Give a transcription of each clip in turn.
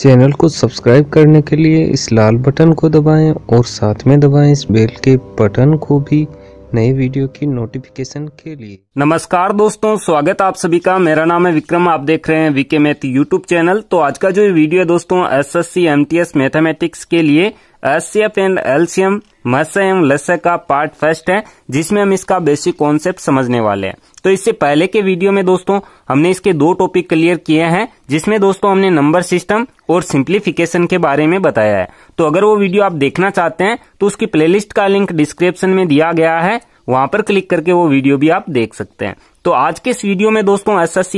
channel को subscribe करने के लिए इस लाल बटन को दबाएं और साथ में दबाएं इस बेल के बटन को भी नई वीडियो की नोटिफिकेशन के लिए नमस्कार दोस्तों स्वागत आप सभी का मेरा नाम है विक्रम आप देख रहे हैं वीके मैथ यूट्यूब चैनल तो आज का जो वीडियो है दोस्तों एसएससी एमटीएस मैथमेटिक्स के लिए एससीएफ एंड एलसीएम मस्य एम लस्य का पार्ट फर्स्ट है जिसमें हम इसका बेसिक कॉन्सेप्ट समझने वाले हैं तो इससे पहले के वीडियो में दोस्तों हमने इसके दो टॉपिक क्लियर किए हैं जिसमें दोस्तों हमने नंबर सिस्टम और सिंप्लीफिकेशन के बारे में बताया है तो अगर वो वीडियो आप देखना चाहते हैं तो उसकी प्लेलिस्ट का लिंक डिस्क्रिप्शन में दिया गया है वहां पर क्लिक करके वो वीडियो भी आप देख सकते हैं तो आज के इस वीडियो में दोस्तों एस एस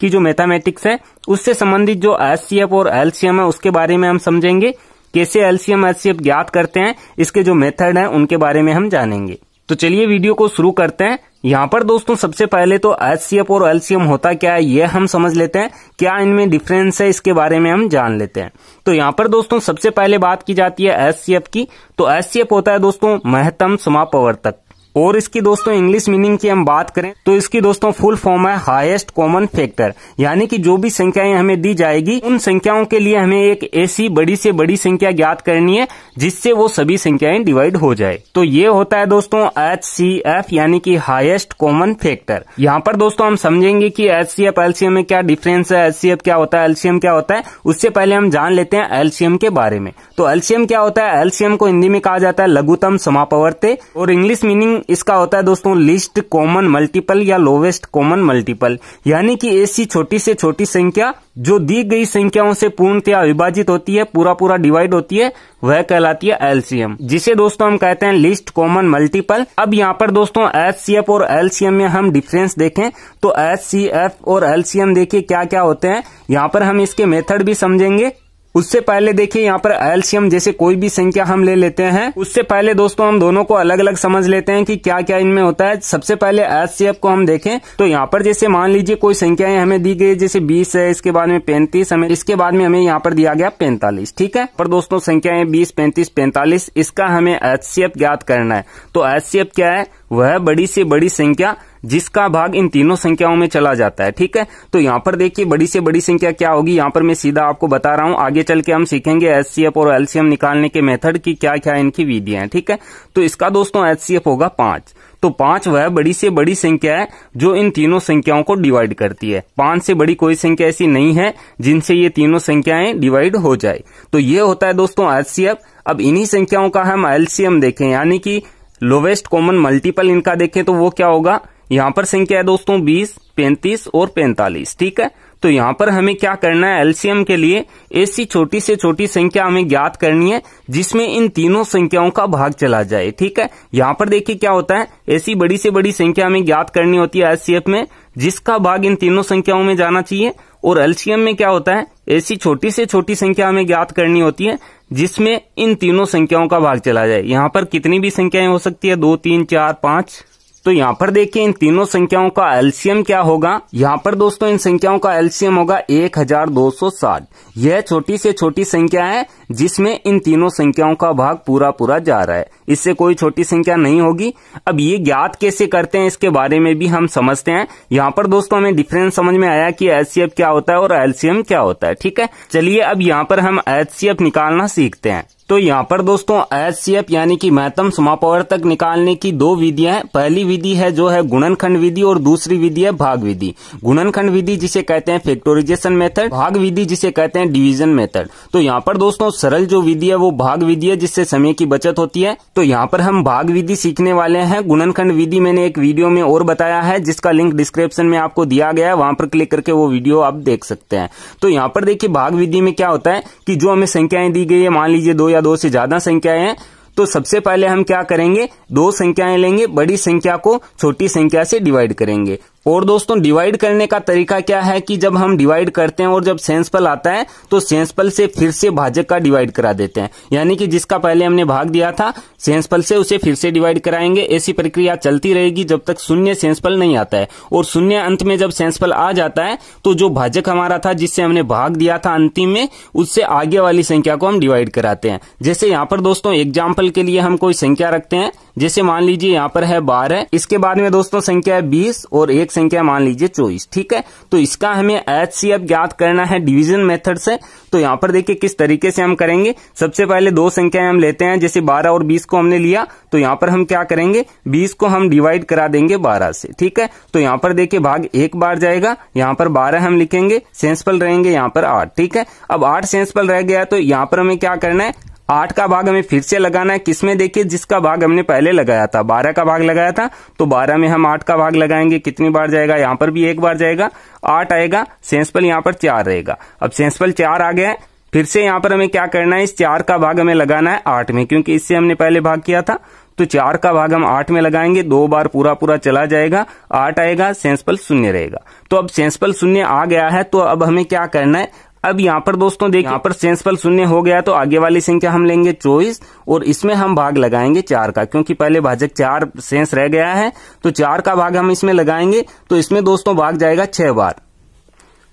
की जो मैथामेटिक्स है उससे संबंधित जो एस और एल है उसके बारे में हम समझेंगे कैसे एलसीएम एफ ज्ञात करते हैं इसके जो मेथड है उनके बारे में हम जानेंगे तो चलिए वीडियो को शुरू करते हैं यहाँ पर दोस्तों सबसे पहले तो एच और एलसीएम होता क्या है ये हम समझ लेते हैं क्या इनमें डिफरेंस है इसके बारे में हम जान लेते हैं तो यहाँ पर दोस्तों सबसे पहले बात की जाती है एच की तो एच होता है दोस्तों महत्तम समापवर्तक और इसकी दोस्तों इंग्लिश मीनिंग की हम बात करें तो इसकी दोस्तों फुल फॉर्म है हाईएस्ट कॉमन फैक्टर यानी कि जो भी संख्याएं हमें दी जाएगी उन संख्याओं के लिए हमें एक ऐसी बड़ी से बड़ी संख्या ज्ञात करनी है जिससे वो सभी संख्याएं डिवाइड हो जाए तो ये होता है दोस्तों एच सी एफ यानी कि हाइस्ट कॉमन फैक्टर यहाँ पर दोस्तों हम समझेंगे की एच सी एफ एलसीएम में क्या डिफरेंस है एच सी एफ क्या होता है एलसीएम क्या होता है उससे पहले हम जान लेते हैं एलसीएम के बारे में तो एलसीएम क्या होता है एलसीएम को हिंदी में कहा जाता है लघुतम समापवर्ते और इंग्लिश मीनिंग इसका होता है दोस्तों लिस्ट कॉमन मल्टीपल या लोवेस्ट कॉमन मल्टीपल यानी कि ऐसी छोटी से छोटी संख्या जो दी गई संख्याओं से पूर्णतया विभाजित होती है पूरा पूरा डिवाइड होती है वह कहलाती है एलसीएम जिसे दोस्तों हम कहते हैं लिस्ट कॉमन मल्टीपल अब यहाँ पर दोस्तों एचसीएफ और एलसीएम में हम डिफरेंस देखें तो एचसीएफ और एलसीएम देखिए क्या क्या होते हैं यहाँ पर हम इसके मेथड भी समझेंगे उससे पहले देखिए यहाँ पर एल्सियम जैसे कोई भी संख्या हम ले लेते हैं उससे पहले दोस्तों हम दोनों को अलग अलग समझ लेते हैं कि क्या क्या इनमें होता है सबसे पहले एलसीएफ को हम देखें तो यहाँ पर जैसे मान लीजिए कोई संख्याएं हमें दी गई जैसे बीस है इसके बाद में पैंतीस हमें इसके बाद में हमें यहाँ पर दिया गया पैंतालीस ठीक है पर दोस्तों संख्याएं बीस पैंतीस पैंतालीस इसका हमें एचसीएफ ज्ञात करना है तो एचसीएफ क्या है वह बड़ी से बड़ी संख्या जिसका भाग इन तीनों संख्याओं में चला जाता है ठीक है तो यहां पर देखिए बड़ी से बड़ी संख्या क्या होगी यहां पर मैं सीधा आपको बता रहा हूं आगे चल के हम सीखेंगे एचसीएफ और एलसीएम निकालने के मेथड की क्या क्या इनकी विधियां हैं ठीक है तो इसका दोस्तों एच होगा पांच तो पांच वह बड़ी से बड़ी संख्या है जो इन तीनों संख्याओं को डिवाइड करती है पांच से बड़ी कोई संख्या ऐसी नहीं है जिनसे ये तीनों संख्याएं डिवाइड हो जाए तो ये होता है दोस्तों एच अब इन्हीं संख्याओं का हम एलसीएम देखें यानी कि लोवेस्ट कॉमन मल्टीपल इनका देखें तो वो क्या होगा यहाँ पर संख्या है दोस्तों बीस पैंतीस और पैंतालीस ठीक है तो यहाँ पर हमें क्या करना है एलसीएम के लिए ऐसी छोटी से छोटी संख्या हमें ज्ञात करनी है जिसमें इन तीनों संख्याओं का भाग चला जाए ठीक है यहाँ पर देखिए क्या होता है ऐसी बड़ी से बड़ी संख्या हमें ज्ञात करनी होती है एलसीएफ में जिसका भाग इन तीनों संख्याओं में जाना चाहिए और एलसीएम में क्या होता है ऐसी छोटी से छोटी संख्या हमें ज्ञात करनी होती है जिसमें इन तीनों संख्याओं का भाग चला जाए यहाँ पर कितनी भी संख्याएं हो सकती है दो तीन चार पांच तो यहाँ पर देखिए इन तीनों संख्याओं का एल्सियम क्या होगा यहाँ पर दोस्तों इन संख्याओं का एल्सियम होगा एक हजार दो सौ साठ यह छोटी से छोटी संख्या है जिसमें इन तीनों संख्याओं का भाग पूरा पूरा जा रहा है इससे कोई छोटी संख्या नहीं होगी अब ये ज्ञात कैसे करते हैं इसके बारे में भी हम समझते हैं यहाँ पर दोस्तों हमें डिफरेंस समझ में आया कि एच क्या होता है और एल्सियम क्या होता है ठीक है चलिए अब यहाँ पर हम एच निकालना सीखते हैं तो यहाँ पर दोस्तों एच यानी कि महत्तम समापवर तक निकालने की दो विधियां हैं पहली विधि है जो है गुणनखंड विधि और दूसरी विधि है भाग विधि गुणनखंड विधि जिसे कहते हैं फैक्टोरिजेशन मेथड भाग विधि जिसे कहते हैं डिवीजन मेथड तो यहाँ पर दोस्तों सरल जो विधि है वो भाग विधि है जिससे समय की बचत होती है तो यहाँ पर हम भाग विधि सीखने वाले हैं गुणनखंड विधि मैंने एक वीडियो में और बताया है जिसका लिंक डिस्क्रिप्शन में आपको दिया गया है वहां पर क्लिक करके वो वीडियो आप देख सकते हैं तो यहाँ पर देखिये भाग विधि में क्या होता है कि जो हमें संख्याएं दी गई है मान लीजिए दो या दो से ज्यादा संख्याएं हैं तो सबसे पहले हम क्या करेंगे दो संख्याएं लेंगे बड़ी संख्या को छोटी संख्या से डिवाइड करेंगे और दोस्तों डिवाइड करने का तरीका क्या है कि जब हम डिवाइड करते हैं और जब सेंसपल आता है तो सेंसपल से फिर से भाजक का डिवाइड करा देते हैं यानी कि जिसका पहले हमने भाग दिया था सेंसपल से उसे फिर से डिवाइड कराएंगे ऐसी प्रक्रिया चलती रहेगी जब तक शून्य सेंसपल नहीं आता है और शून्य अंत में जब सेंसपल आ जाता है तो जो भाजक हमारा था जिससे हमने भाग दिया था अंतिम में उससे आगे वाली संख्या को हम डिवाइड कराते हैं जैसे यहां पर दोस्तों एग्जाम्पल के लिए हम कोई संख्या रखते हैं जैसे मान लीजिए यहाँ पर है बारह इसके बाद में दोस्तों संख्या है बीस और एक संख्या मान लीजिए चौबीस ठीक है तो इसका हमें एच सी एफ ज्ञात करना है डिविजन मेथड से तो यहाँ पर देखिए किस तरीके से हम करेंगे सबसे पहले दो संख्या हम लेते हैं जैसे बारह और बीस को हमने लिया तो यहाँ पर हम क्या करेंगे बीस को हम डिवाइड करा देंगे बारह से ठीक है तो यहाँ पर देखिये भाग एक बार जाएगा यहाँ पर बारह हम लिखेंगे सेंसपल रहेंगे यहाँ पर आठ ठीक है अब आठ सेंसपल रह गया तो यहाँ पर हमें क्या करना है आठ का भाग हमें फिर से लगाना है किसमें देखिए जिसका भाग हमने पहले लगाया था बारह का भाग लगाया था तो बारह में हम आठ का भाग लगाएंगे कितनी बार जाएगा यहां पर भी एक बार जाएगा आठ आएगा सेंसपल यहाँ पर चार रहेगा अब सेंसपल चार आ गया है फिर से यहाँ पर हमें क्या करना है इस चार का भाग हमें लगाना है आठ में क्योंकि इससे हमने पहले भाग किया था तो चार का भाग हम आठ में लगाएंगे दो बार पूरा पूरा चला जाएगा आठ आएगा सेंसपल शून्य रहेगा तो अब सेंसपल शून्य आ गया है तो अब हमें क्या करना है अब यहाँ पर दोस्तों देखिए यहाँ पर सेंसफल शून्य हो गया तो आगे वाली संख्या हम लेंगे चौबीस और इसमें हम भाग लगाएंगे चार का क्योंकि पहले भाजक चार सेंस रह गया है तो चार का भाग हम इसमें लगाएंगे तो इसमें दोस्तों भाग जाएगा छह बार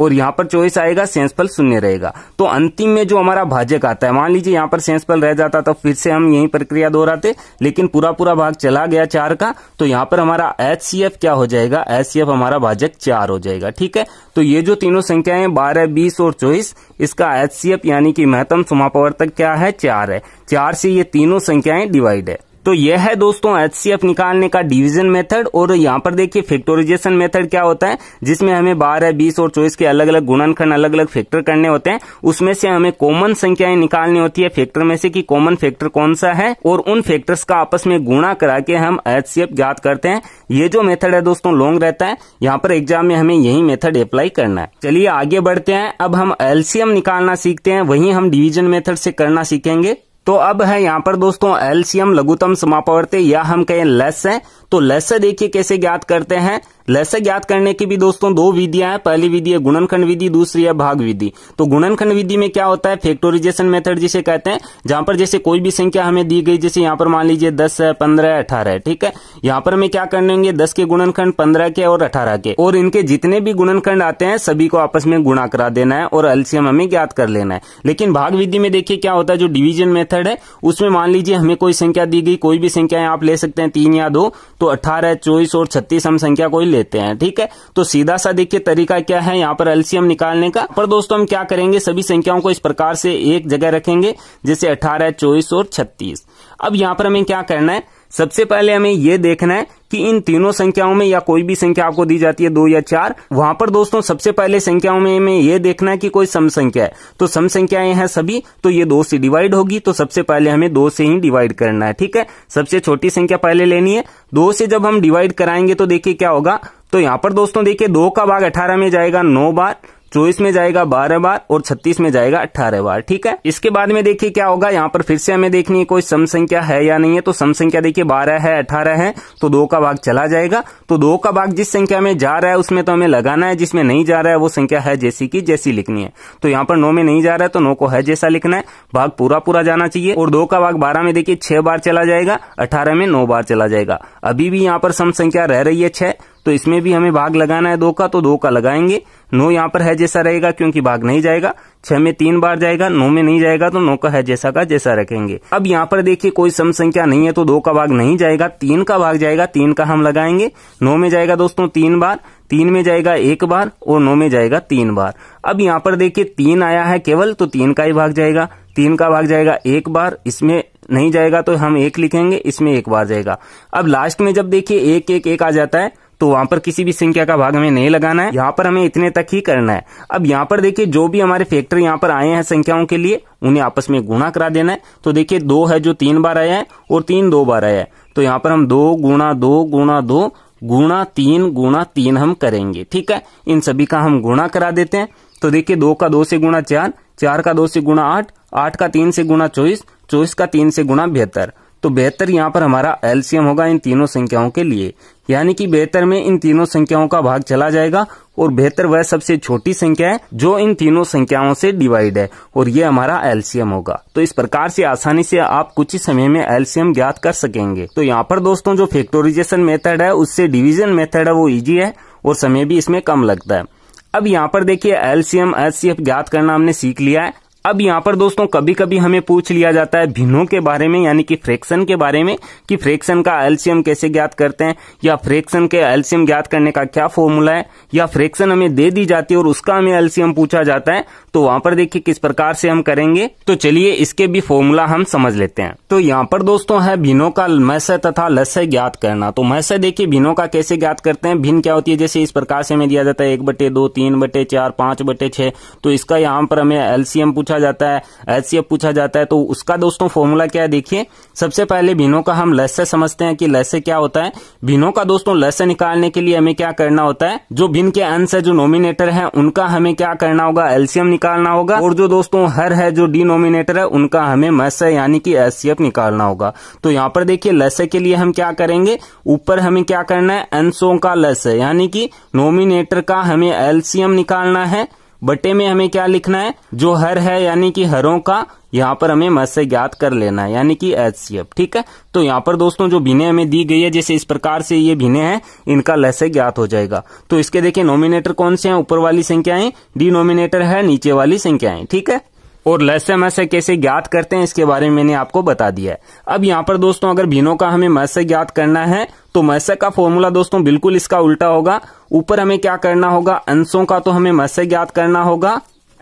और यहाँ पर चॉइस आएगा सेंसफल शून्य रहेगा तो अंतिम में जो हमारा भाजक आता है मान लीजिए यहाँ पर सेंसफल रह जाता तो फिर से हम यही प्रक्रिया दोहराते लेकिन पूरा पूरा भाग चला गया चार का तो यहाँ पर हमारा एच क्या हो जाएगा एच हमारा भाजक चार हो जाएगा ठीक है तो ये जो तीनों संख्याएं बारह बीस और चौबीस इसका एच यानी कि महत्तम समापवर्तक क्या है चार है चार से ये तीनों संख्याएं डिवाइड है तो यह है दोस्तों एचसीएफ निकालने का डिवीजन मेथड और यहाँ पर देखिए फैक्टोराइजेशन मेथड क्या होता है जिसमें हमें बारह बीस और चौबीस के अलग अलग गुणनखंड अलग अलग फैक्टर करने होते हैं उसमें से हमें कॉमन संख्याएं निकालनी होती है फैक्टर में से कि कॉमन फैक्टर कौन सा है और उन फैक्टर्स का आपस में गुणा करा के हम एच ज्ञात करते हैं ये जो मेथड है दोस्तों लॉन्ग रहता है यहाँ पर एग्जाम में हमें यही मेथड अप्लाई करना है चलिए आगे बढ़ते हैं अब हम एलसीएम निकालना सीखते हैं वही हम डिविजन मेथड से करना सीखेंगे तो अब है यहाँ पर दोस्तों एलसीएम लघुतम समापवर्ते या हम कहें लेस है तो लेस देखिए कैसे ज्ञात करते हैं लहसे ज्ञात करने की भी दोस्तों दो विधियां हैं पहली विधि है गुणनखंड विधि दूसरी है भाग विधि तो गुणनखंड विधि में क्या होता है फैक्टोरिजेशन मेथड जिसे कहते हैं जहां पर जैसे कोई भी संख्या हमें दी गई जैसे यहां पर मान लीजिए दस है पंद्रह है अठारह है ठीक है यहां पर हमें क्या करने होंगे दस के गुणनखंड पंद्रह के और अठारह के और इनके जितने भी गुणनखंड आते हैं सभी को आपस में गुणा करा देना है और एल्सियम हमें ज्ञात कर लेना है लेकिन भाग विधि में देखिए क्या होता है जो डिविजन मेथड है उसमें मान लीजिए हमें कोई संख्या दी गई कोई भी संख्या आप ले सकते हैं तीन या दो तो अठारह चौबीस और छत्तीस हम संख्या कोई लेते हैं ठीक है तो सीधा सा देखिए तरीका क्या है यहाँ पर एलसीएम निकालने का पर दोस्तों हम क्या करेंगे सभी संख्याओं को इस प्रकार से एक जगह रखेंगे जैसे अठारह चौबीस और छत्तीस अब यहाँ पर हमें क्या करना है सबसे पहले हमें ये देखना है कि इन तीनों संख्याओं में या कोई भी संख्या आपको दी जाती है दो या चार वहां पर दोस्तों सबसे पहले संख्याओं में हमें यह देखना है कि कोई सम संख्या है तो सम संख्याएं हैं सभी तो ये दो से डिवाइड होगी तो सबसे पहले हमें दो से ही डिवाइड करना है ठीक है सबसे छोटी संख्या पहले लेनी है दो से जब हम डिवाइड कराएंगे तो देखिए क्या होगा तो यहां पर दोस्तों देखिए दो का भाग अठारह में जाएगा नौ बार चौबीस में जाएगा बारह बार और छत्तीस में जाएगा अठारह बार ठीक है इसके बाद में देखिए क्या होगा यहाँ पर फिर से हमें देखनी है कोई सम संख्या है या नहीं है तो सम संख्या देखिए बारह है अठारह है तो दो का भाग चला जाएगा तो दो का भाग जिस संख्या में जा रहा है उसमें तो हमें लगाना है जिसमें नहीं जा रहा है वो संख्या है जैसी की जैसी लिखनी है तो यहाँ पर नौ में नहीं जा रहा है तो नौ को है जैसा लिखना है भाग पूरा पूरा जाना चाहिए और दो का भाग बारह में देखिए छह बार चला जाएगा अठारह में नौ बार चला जाएगा अभी भी यहाँ पर सम संख्या रह रही है छह तो इसमें भी हमें भाग लगाना है दो का तो दो का लगाएंगे नो यहाँ पर है जैसा रहेगा क्योंकि भाग नहीं जाएगा छह में तीन बार जाएगा नौ में नहीं जाएगा तो नौ का है जैसा का जैसा रखेंगे अब यहाँ पर देखिए कोई सम संख्या नहीं है तो दो का भाग नहीं जाएगा तीन का भाग जाएगा तीन का हम लगाएंगे नौ में जाएगा दोस्तों तीन बार तीन में जाएगा एक बार और नौ में जाएगा तीन बार अब यहाँ पर देखिए तीन आया है केवल तो तीन का ही भाग जाएगा तीन का भाग जाएगा एक बार इसमें नहीं जाएगा तो हम एक लिखेंगे इसमें एक बार जाएगा अब लास्ट में जब देखिए एक एक एक आ जाता है तो वहां पर किसी भी संख्या का भाग हमें नहीं लगाना है यहाँ पर हमें इतने तक ही करना है अब यहाँ पर देखिए जो भी हमारे फैक्टर यहाँ पर आए हैं संख्याओं के लिए उन्हें आपस में गुणा करा देना है तो देखिए दो है जो तीन बार आया है और तीन दो बार आया है तो यहाँ पर हम दो गुणा दो गुणा दो गुणा तीन गुणा तीन हम करेंगे ठीक है इन सभी का हम गुणा करा देते हैं तो देखिए दो का दो से गुणा चार चार का दो से गुणा आठ आठ का तीन से गुणा चौबीस चौबीस का तीन से गुणा बेहतर तो बेहतर यहाँ पर हमारा एलसीएम होगा इन तीनों संख्याओं के लिए यानी कि बेहतर में इन तीनों संख्याओं का भाग चला जाएगा और बेहतर वह सबसे छोटी संख्या है जो इन तीनों संख्याओं से डिवाइड है और ये हमारा एलसीएम होगा तो इस प्रकार से आसानी से आप कुछ ही समय में एलसीएम ज्ञात कर सकेंगे तो यहाँ पर दोस्तों जो फैक्टोरिजेशन मेथड है उससे डिविजन मेथड है वो इजी है और समय भी इसमें कम लगता है अब यहाँ पर देखिए एलसीएम एस ज्ञात करना हमने सीख लिया है अब यहाँ पर दोस्तों कभी कभी हमें पूछ लिया जाता है भिन्नों के बारे में यानी कि फ्रैक्शन के बारे में कि फ्रैक्शन का एल्सियम कैसे ज्ञात करते हैं या फ्रैक्शन के एल्सियम ज्ञात करने का क्या फॉर्मूला है या फ्रैक्शन हमें दे दी जाती है और उसका हमें एल्सियम पूछा जाता है तो वहां पर देखिए किस प्रकार से हम करेंगे तो चलिए इसके भी फॉर्मूला हम समझ लेते हैं तो यहाँ पर दोस्तों है भिन्नों का मैसे तथा लस्य ज्ञात करना तो मैसे देखिए भिन्नों का कैसे ज्ञात करते हैं भिन्न क्या होती है जैसे इस प्रकार से हमें दिया जाता है एक बटे दो तीन बटे चार पांच बटे तो इसका यहाँ पर हमें एल्सियम पूछा पूछा जाता है एच पूछा जाता है तो उसका दोस्तों फॉर्मूला क्या है देखिए सबसे पहले भीनों का हम लस समझते हैं कि लस क्या होता है भीनों का दोस्तों लस निकालने के लिए हमें क्या करना होता है जो भिन के अंश है जो नॉमिनेटर है उनका हमें क्या करना होगा एल्सियम निकालना होगा और जो दोस्तों हर है जो डिनोमिनेटर है उनका हमें मस यानी कि एचसीएफ निकालना होगा तो यहाँ पर देखिए लस्य के लिए हम क्या करेंगे ऊपर हमें क्या करना है अंशों का लस यानी कि नोमिनेटर का हमें एल्सियम निकालना है बटे में हमें क्या लिखना है जो हर है यानी कि हरों का यहाँ पर हमें मत से ज्ञात कर लेना है यानी कि एच ठीक है तो यहाँ पर दोस्तों जो भिने हमें दी गई है जैसे इस प्रकार से ये भिने हैं इनका लय से ज्ञात हो जाएगा तो इसके देखिए नॉमिनेटर कौन से हैं ऊपर वाली संख्याएं नोमिनेटर है नीचे वाली संख्याएं ठीक है और लस एम कैसे ज्ञात करते हैं इसके बारे में मैंने आपको बता दिया है अब यहाँ पर दोस्तों अगर भिनो का हमें से ज्ञात करना है तो मत्स्य का फॉर्मूला दोस्तों बिल्कुल इसका उल्टा होगा ऊपर हमें क्या करना होगा अंशों का तो हमें मत्स्य ज्ञात करना होगा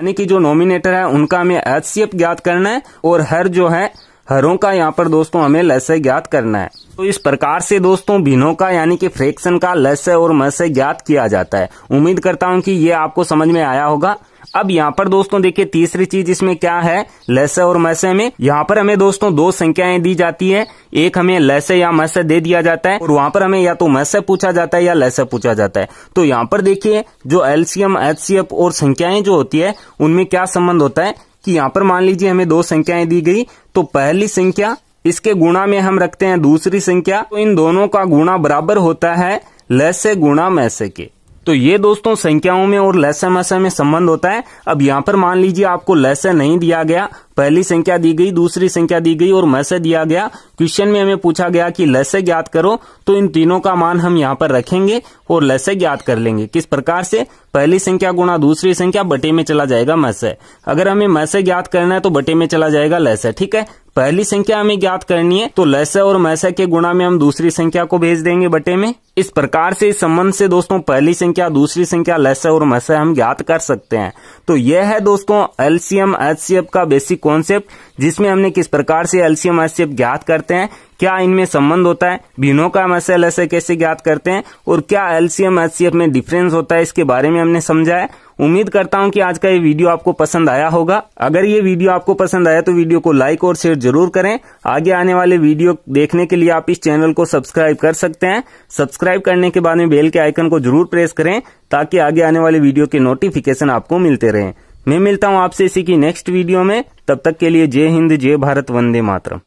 यानी कि जो नॉमिनेटर है उनका हमें एच ज्ञात करना है और हर जो है हरों का यहाँ पर दोस्तों हमें लस्य ज्ञात करना है तो इस प्रकार से दोस्तों भिनों का यानी कि फ्रैक्शन का लस और मस ज्ञात किया जाता है उम्मीद करता हूँ कि ये आपको समझ में आया होगा अब यहाँ पर दोस्तों देखिए तीसरी चीज इसमें क्या है लस्य और मस में यहाँ पर हमें दोस्तों दो संख्याएं दी जाती है एक हमें लस या मस दे दिया जाता है और वहां पर हमें या तो मस पूछा जाता है या लस्य पूछा जाता है तो यहाँ पर देखिए जो एलसीएम एच और संख्याएं जो होती है उनमें क्या संबंध होता है कि यहां पर मान लीजिए हमें दो संख्याएं दी गई तो पहली संख्या इसके गुणा में हम रखते हैं दूसरी संख्या तो इन दोनों का गुणा बराबर होता है लैसे गुणा मैसे के तो ये दोस्तों संख्याओं में और लैसे मैसे में संबंध होता है अब यहाँ पर मान लीजिए आपको लैसे नहीं दिया गया पहली संख्या दी गई दूसरी संख्या दी गई और मैसेज दिया गया क्वेश्चन में हमें पूछा गया कि लसे ज्ञात करो तो इन तीनों का मान हम यहाँ पर रखेंगे और लसे ज्ञात कर लेंगे किस प्रकार से पहली संख्या गुणा दूसरी संख्या बटे में चला जाएगा मैसे अगर हमें मैसे ज्ञात करना है तो बटे में चला जाएगा लसे ठीक है पहली संख्या हमें ज्ञात करनी है तो लसे और मैसे के गुणा में हम दूसरी संख्या को भेज देंगे बटे में इस प्रकार से इस संबंध से दोस्तों पहली संख्या दूसरी संख्या लसे और मैसे हम ज्ञात कर सकते हैं तो यह है दोस्तों एलसीएम एच का बेसिक कॉन्सेप्ट जिसमें हमने किस प्रकार से एलसीएम आरसीएफ ज्ञात करते हैं क्या इनमें संबंध होता है भिनो का मसल ऐसे कैसे ज्ञात करते हैं और क्या एलसीएम एचसीएफ में डिफरेंस होता है इसके बारे में हमने समझा है उम्मीद करता हूं कि आज का ये वीडियो आपको पसंद आया होगा अगर ये वीडियो आपको पसंद आया तो वीडियो को लाइक और शेयर जरूर करें आगे आने वाले वीडियो देखने के लिए आप इस चैनल को सब्सक्राइब कर सकते हैं सब्सक्राइब करने के बाद में बेल के आइकन को जरूर प्रेस करें ताकि आगे आने वाले वीडियो के नोटिफिकेशन आपको मिलते रहें मैं मिलता हूँ आपसे इसी की नेक्स्ट वीडियो में तब तक के लिए जय हिंद जय भारत वंदे मातरम